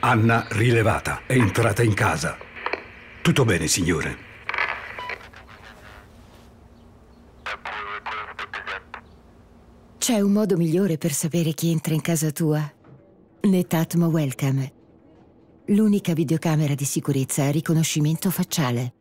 Anna, rilevata, è entrata in casa. Tutto bene, signore. C'è un modo migliore per sapere chi entra in casa tua? Netatmo Welcome. L'unica videocamera di sicurezza a riconoscimento facciale.